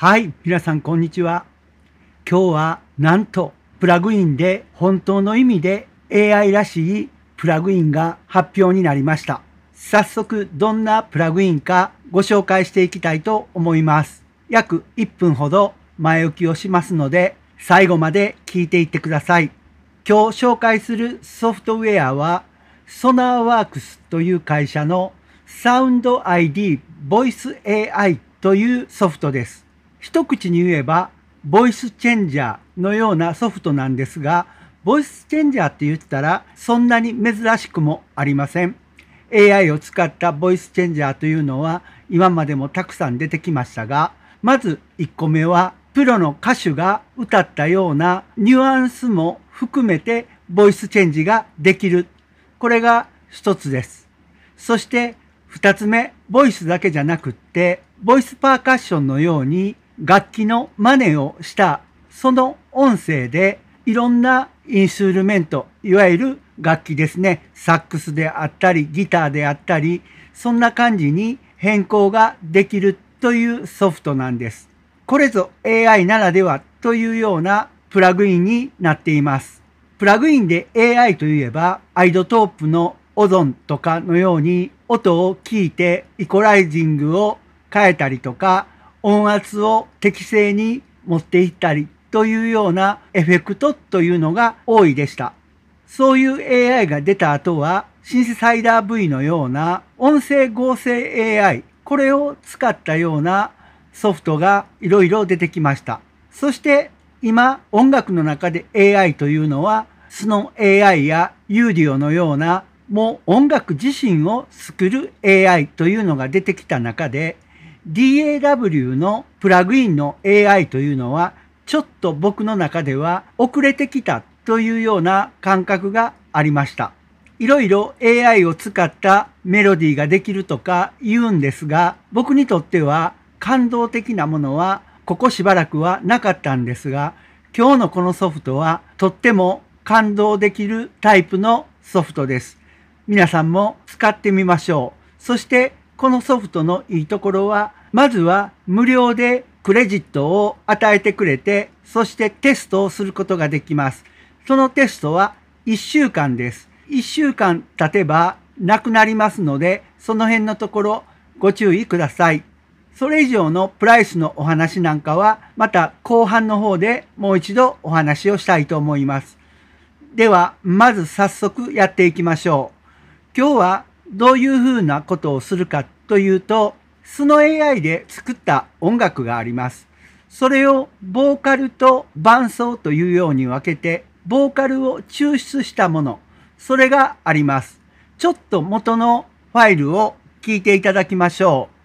はい、皆さんこんにちは。今日はなんとプラグインで本当の意味で AI らしいプラグインが発表になりました。早速どんなプラグインかご紹介していきたいと思います。約1分ほど前置きをしますので最後まで聞いていってください。今日紹介するソフトウェアはソナーワークスという会社のサウンド ID ボイス AI というソフトです。一口に言えばボイスチェンジャーのようなソフトなんですがボイスチェンジャーって言ったらそんなに珍しくもありません AI を使ったボイスチェンジャーというのは今までもたくさん出てきましたがまず1個目はプロの歌手が歌ったようなニュアンスも含めてボイスチェンジができるこれが1つですそして2つ目ボイスだけじゃなくってボイスパーカッションのように楽器の真似をしたその音声でいろんなインストゥルメントいわゆる楽器ですねサックスであったりギターであったりそんな感じに変更ができるというソフトなんです。これぞ AI ならではというようなプラグインになっています。プラグインで AI といえばアイドトープのオゾンとかのように音を聞いてイコライジングを変えたりとか音圧を適正に持っていったりというようなエフェクトというのが多いでした。そういう AI が出た後は、シンセサイダー V のような音声合成 AI、これを使ったようなソフトがいろいろ出てきました。そして今、音楽の中で AI というのは、スノ AI やユーディオのような、もう音楽自身を作る AI というのが出てきた中で、DAW のプラグインの AI というのはちょっと僕の中では遅れてきたというような感覚がありました。いろいろ AI を使ったメロディーができるとか言うんですが、僕にとっては感動的なものはここしばらくはなかったんですが、今日のこのソフトはとっても感動できるタイプのソフトです。皆さんも使ってみましょう。そしてこのソフトのいいところはまずは無料でクレジットを与えてくれて、そしてテストをすることができます。そのテストは1週間です。1週間経てばなくなりますので、その辺のところご注意ください。それ以上のプライスのお話なんかは、また後半の方でもう一度お話をしたいと思います。では、まず早速やっていきましょう。今日はどういうふうなことをするかというと、その AI で作った音楽があります。それをボーカルと伴奏というように分けて、ボーカルを抽出したもの、それがあります。ちょっと元のファイルを聞いていただきましょう。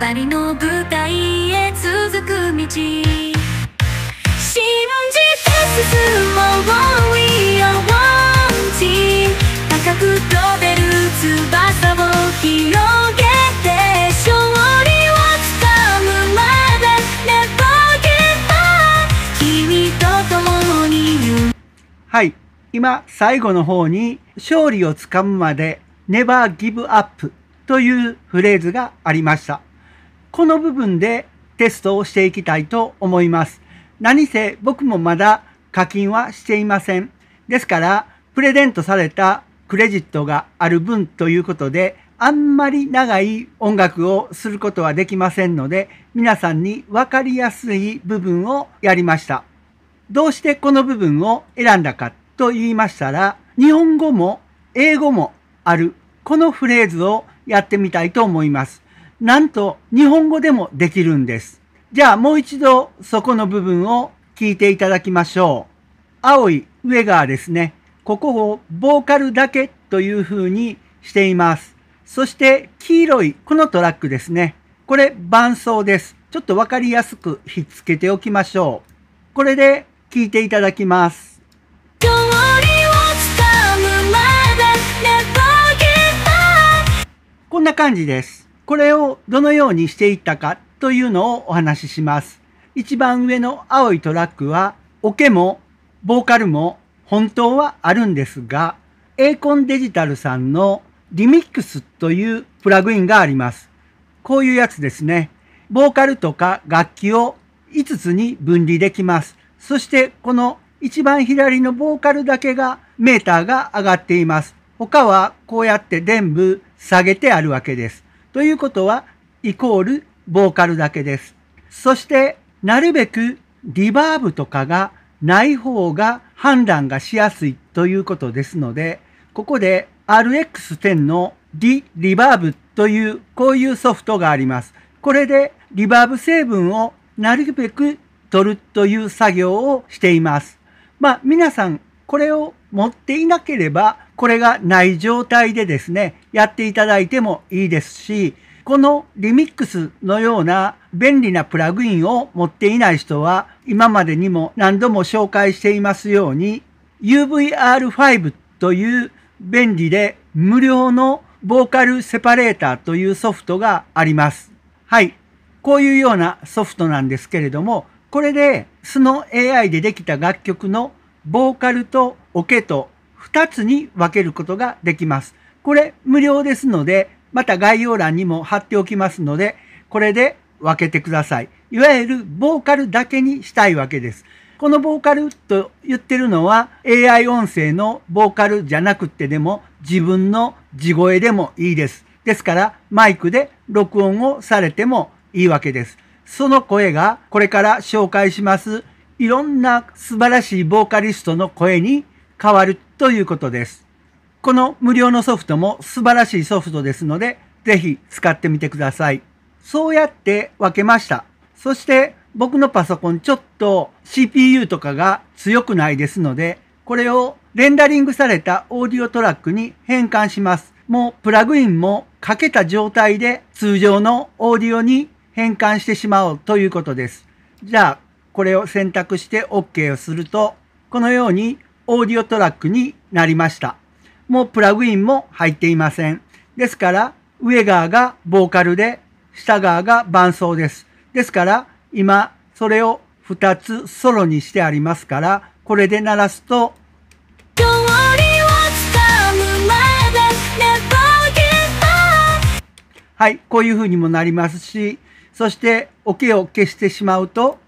パリの舞台へ続く道信じて進もう We are wanting 高く飛べる翼を広げて勝利をつかむまで Never give up 君と共にはい今最後の方に勝利をつかむまで Never give up というフレーズがありました。この部分でテストをしていきたいと思います。何せ僕もまだ課金はしていません。ですから、プレゼントされたクレジットがある分ということで、あんまり長い音楽をすることはできませんので、皆さんにわかりやすい部分をやりました。どうしてこの部分を選んだかと言いましたら、日本語も英語もある、このフレーズをやってみたいと思います。なんと日本語でもできるんです。じゃあもう一度そこの部分を聞いていただきましょう。青い上側ですね。ここをボーカルだけという風にしています。そして黄色いこのトラックですね。これ伴奏です。ちょっとわかりやすくひっつけておきましょう。これで聴いていただきます。こんな感じです。これをどのようにしていったかというのをお話しします。一番上の青いトラックは、オケもボーカルも本当はあるんですが、エーコンデジタルさんのリミックスというプラグインがあります。こういうやつですね。ボーカルとか楽器を5つに分離できます。そしてこの一番左のボーカルだけがメーターが上がっています。他はこうやって全部下げてあるわけです。ということは、イコールボーカルだけです。そして、なるべくリバーブとかがない方が判断がしやすいということですので、ここで RX10 の D リバーブという、こういうソフトがあります。これでリバーブ成分をなるべく取るという作業をしています。まあ皆さんこれを持っていなければ、これがない状態でですね、やっていただいてもいいですし、このリミックスのような便利なプラグインを持っていない人は、今までにも何度も紹介していますように、UVR5 という便利で無料のボーカルセパレーターというソフトがあります。はい。こういうようなソフトなんですけれども、これで SNO AI でできた楽曲のボーカルとオケと2つに分けることができます。これ無料ですので、また概要欄にも貼っておきますので、これで分けてください。いわゆるボーカルだけにしたいわけです。このボーカルと言ってるのは AI 音声のボーカルじゃなくってでも自分の地声でもいいです。ですからマイクで録音をされてもいいわけです。その声がこれから紹介しますいろんな素晴らしいボーカリストの声に変わるということです。この無料のソフトも素晴らしいソフトですので、ぜひ使ってみてください。そうやって分けました。そして僕のパソコンちょっと CPU とかが強くないですので、これをレンダリングされたオーディオトラックに変換します。もうプラグインもかけた状態で通常のオーディオに変換してしまおうということです。じゃあこれを選択して OK をすると、このようにオーディオトラックになりました。もうプラグインも入っていません。ですから、上側がボーカルで、下側が伴奏です。ですから、今、それを2つソロにしてありますから、これで鳴らすと、はい、こういう風にもなりますし、そして、オ、OK、ケを消してしまうと、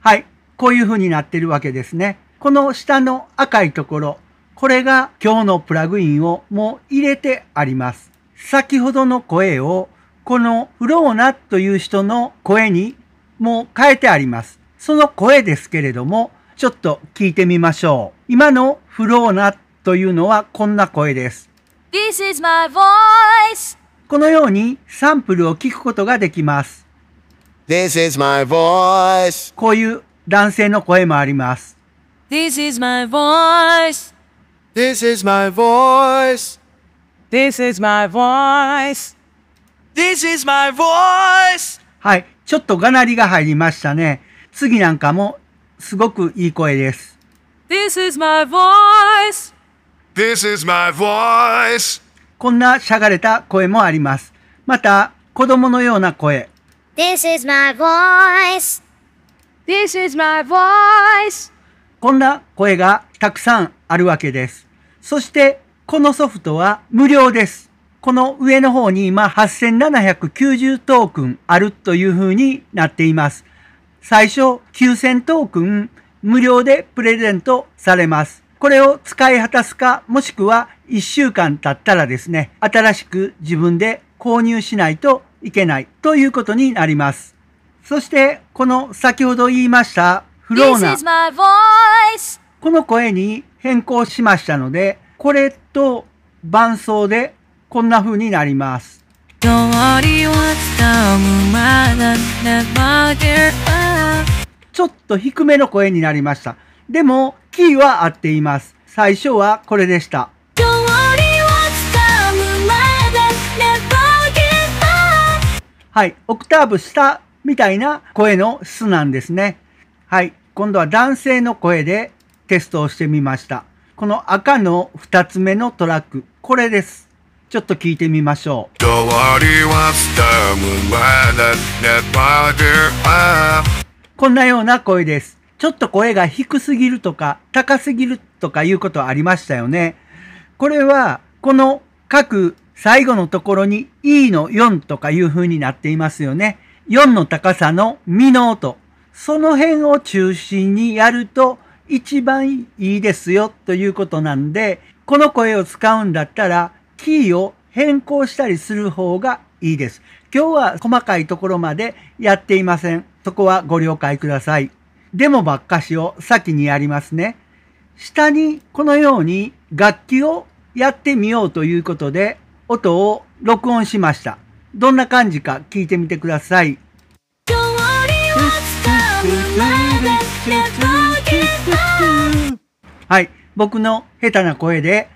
はい。こういう風になってるわけですね。この下の赤いところ、これが今日のプラグインをもう入れてあります。先ほどの声を、このフローナという人の声にもう変えてあります。その声ですけれども、ちょっと聞いてみましょう。今のフローナというのはこんな声です。This is my voice このようにサンプルを聞くことができます。This is my voice. こういう男性の声もあります。This is my voice. This is my voice. This is my voice. This is my voice. はい。ちょっとがなりが入りましたね。次なんかもすごくいい声です。This is my voice. This is my voice. こんなしゃがれた声もあります。また、子供のような声。This is my voice. This is my voice. こんな声がたくさんあるわけです。そして、このソフトは無料です。この上の方に今8790トークンあるというふうになっています。最初9000トークン無料でプレゼントされます。これを使い果たすかもしくは1週間経ったらですね、新しく自分で購入しないといけないということになります。そして、この先ほど言いましたフローナ。この声に変更しましたので、これと伴奏でこんな風になります。ちょっと低めの声になりました。でも、キーは合っています。最初はこれでした。はい、オクターブ下みたいな声の質なんですね。はい、今度は男性の声でテストをしてみました。この赤の2つ目のトラック、これです。ちょっと聞いてみましょう。こんなような声です。ちょっと声が低すぎるとか、高すぎるとかいうことありましたよね。これは、この各最後のところに E の4とかいう風になっていますよね。4の高さのミの音。その辺を中心にやると一番いいですよということなんで、この声を使うんだったらキーを変更したりする方がいいです。今日は細かいところまでやっていません。そこはご了解ください。デモばっかしを先にやりますね。下にこのように楽器をやってみようということで音を録音しました。どんな感じか聞いてみてください。はい、僕の下手な声で、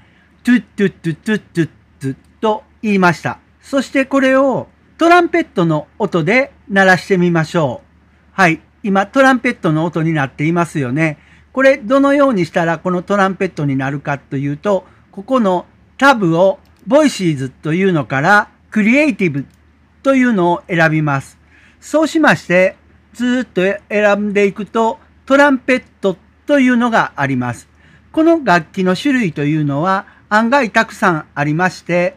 トゥットゥットゥットゥットゥットと言いました。そしてこれをトランペットの音で鳴らしてみましょう。はい、今トランペットの音になっていますよね。これどのようにしたらこのトランペットになるかというと、ここのタブをボイシーズというのから、クリエイティブというのを選びます。そうしまして、ずっと選んでいくと、トランペットというのがあります。この楽器の種類というのは案外たくさんありまして、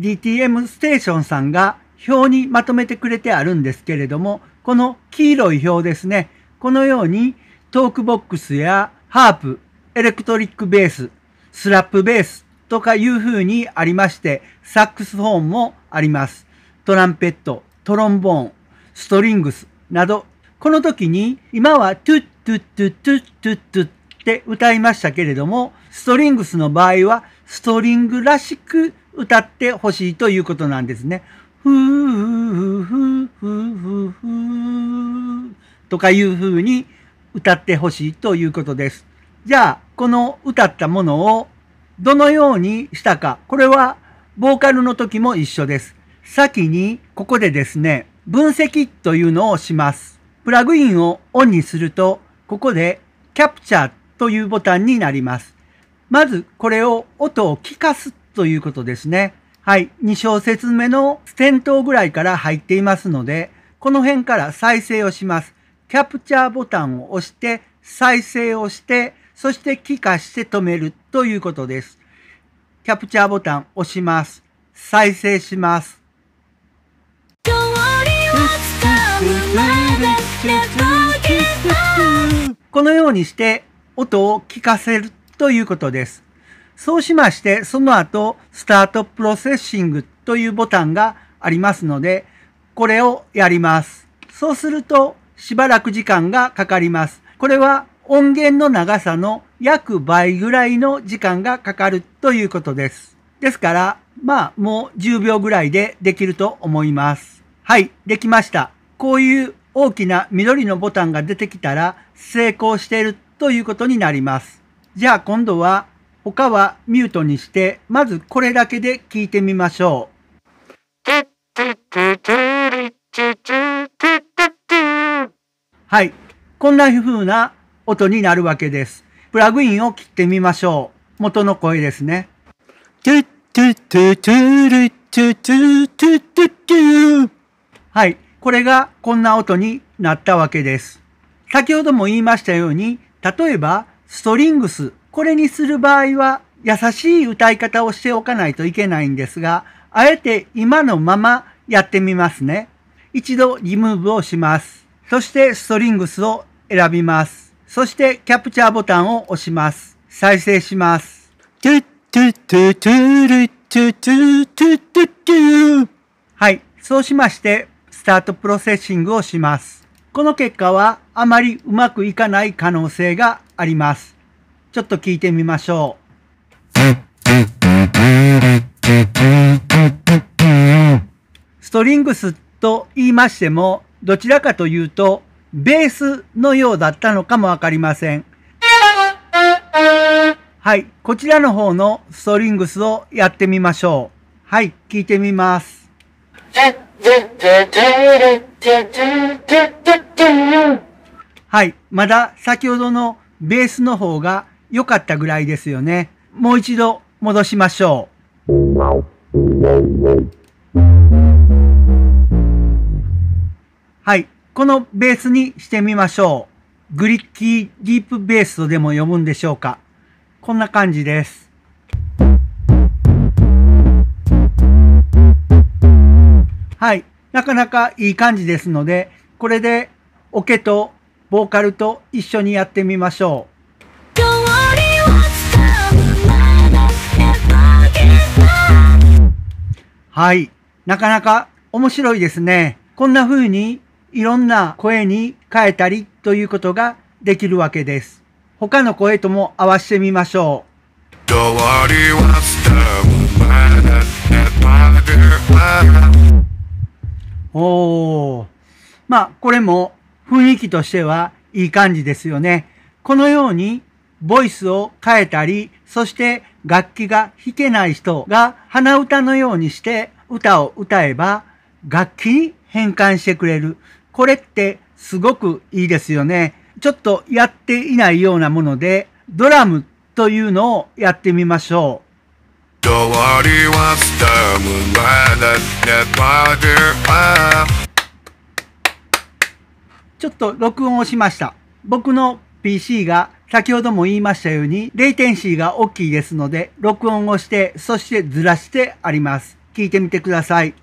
DTM ステーションさんが表にまとめてくれてあるんですけれども、この黄色い表ですね。このようにトークボックスやハープ、エレクトリックベース、スラップベースとかいう風にありまして、サックスフォーンもあります。トランペット、トロンボーン、ストリングスなど、この時に今はトゥットゥットゥットゥットゥットゥって歌いましたけれども、ストリングスの場合はストリングらしく歌ってほしいということなんですね。ふーふーふーふーふーとかいう風に歌ってほしいということです。じゃあ、この歌ったものをどのようにしたか。これはボーカルの時も一緒です。先にここでですね、分析というのをします。プラグインをオンにすると、ここでキャプチャーというボタンになります。まずこれを音を聞かすということですね。はい。2小節目のステぐらいから入っていますので、この辺から再生をします。キャプチャーボタンを押して、再生をして、そして帰化して止めるということです。キャプチャーボタン押します。再生します。このようにして音を聞かせるということです。そうしまして、その後、スタートプロセッシングというボタンがありますので、これをやります。そうすると、しばらく時間がかかります。これは音源の長さの約倍ぐらいの時間がかかるということです。ですから、まあもう10秒ぐらいでできると思います。はい、できました。こういう大きな緑のボタンが出てきたら成功しているということになります。じゃあ今度は他はミュートにして、まずこれだけで聞いてみましょう。はい、こんな風な音になるわけです。プラグインを切ってみましょう。元の声ですね。はい。これがこんな音になったわけです。先ほども言いましたように、例えばストリングス、これにする場合は優しい歌い方をしておかないといけないんですが、あえて今のままやってみますね。一度リムーブをします。そしてストリングスを選びます。そしてキャプチャーボタンを押します。再生します。はい。そうしまして、スタートプロセッシングをします。この結果はあまりうまくいかない可能性があります。ちょっと聞いてみましょう。ストリングスと言いましても、どちらかというとベースのようだったのかもわかりません。はい、こちらの方のストリングスをやってみましょう。はい、聞いてみます。はい、まだ先ほどのベースの方が良かったぐらいですよね。もう一度戻しましょう。はい、このベースにしてみましょう。グリッキーディープベースとでも呼ぶんでしょうか。こんな感じです。はい。なかなかいい感じですので、これでオケとボーカルと一緒にやってみましょう。はい。なかなか面白いですね。こんな風にいろんな声に変えたりということができるわけです。他の声とも合わせてみましょう。おー。まあ、これも雰囲気としてはいい感じですよね。このようにボイスを変えたり、そして楽器が弾けない人が鼻歌のようにして歌を歌えば楽器に変換してくれる。これってすごくいいですよね。ちょっとやっていないようなもので、ドラムというのをやってみましょう。ちょっと録音をしました。僕の PC が先ほども言いましたように、レイテンシーが大きいですので、録音をして、そしてずらしてあります。聞いてみてください。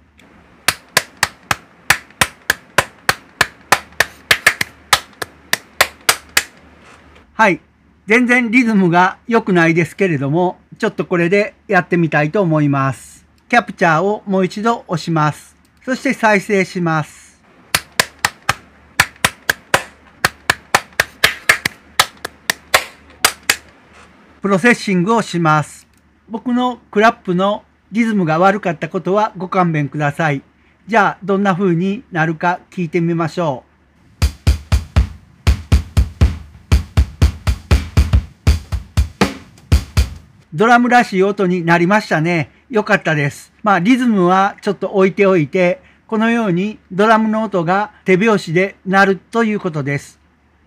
はい。全然リズムが良くないですけれども、ちょっとこれでやってみたいと思います。キャプチャーをもう一度押します。そして再生します。プロセッシングをします。僕のクラップのリズムが悪かったことはご勘弁ください。じゃあどんな風になるか聞いてみましょう。ドラムらしい音になりましたね。良かったです。まあ、リズムはちょっと置いておいて、このようにドラムの音が手拍子で鳴るということです。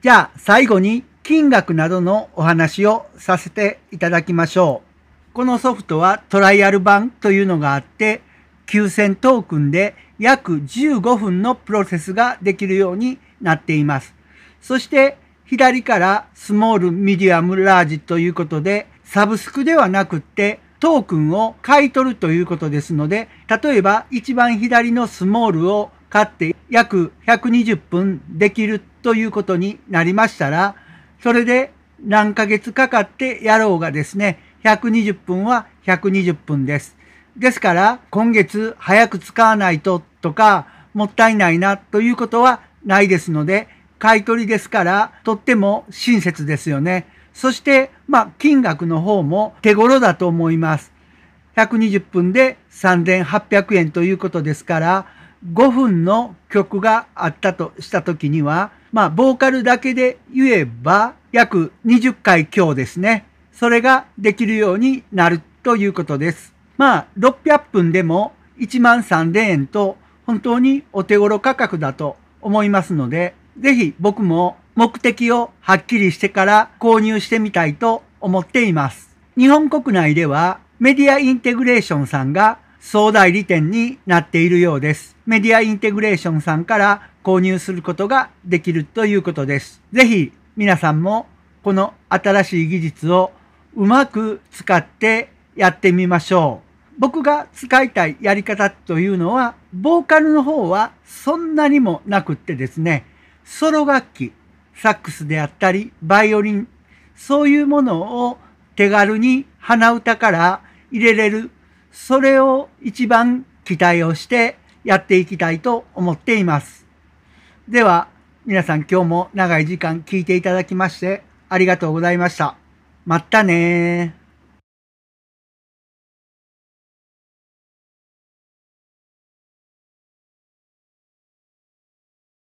じゃあ、最後に金額などのお話をさせていただきましょう。このソフトはトライアル版というのがあって、9000トークンで約15分のプロセスができるようになっています。そして左からスモール、ミディアム、ラージということでサブスクではなくって、トークンを買い取るということですので、例えば一番左のスモールを買って約120分できるということになりましたら、それで何ヶ月かかってやろうがですね、120分は120分です。ですから、今月早く使わないととか、もったいないなということはないですので、買い取りですから、とっても親切ですよね。そして、まあ、金額の方も手頃だと思います。120分で3800円ということですから、5分の曲があったとした時には、まあ、ボーカルだけで言えば約20回強ですね。それができるようになるということです。まあ、600分でも1万3000円と本当にお手頃価格だと思いますので、ぜひ僕も目的をはっきりしてから購入してみたいと思っています。日本国内ではメディアインテグレーションさんが総代理店になっているようです。メディアインテグレーションさんから購入することができるということです。ぜひ皆さんもこの新しい技術をうまく使ってやってみましょう。僕が使いたいやり方というのは、ボーカルの方はそんなにもなくってですね、ソロ楽器、サックスであったり、バイオリン、そういうものを手軽に鼻歌から入れれる、それを一番期待をしてやっていきたいと思っています。では、皆さん今日も長い時間聞いていただきましてありがとうございました。まったね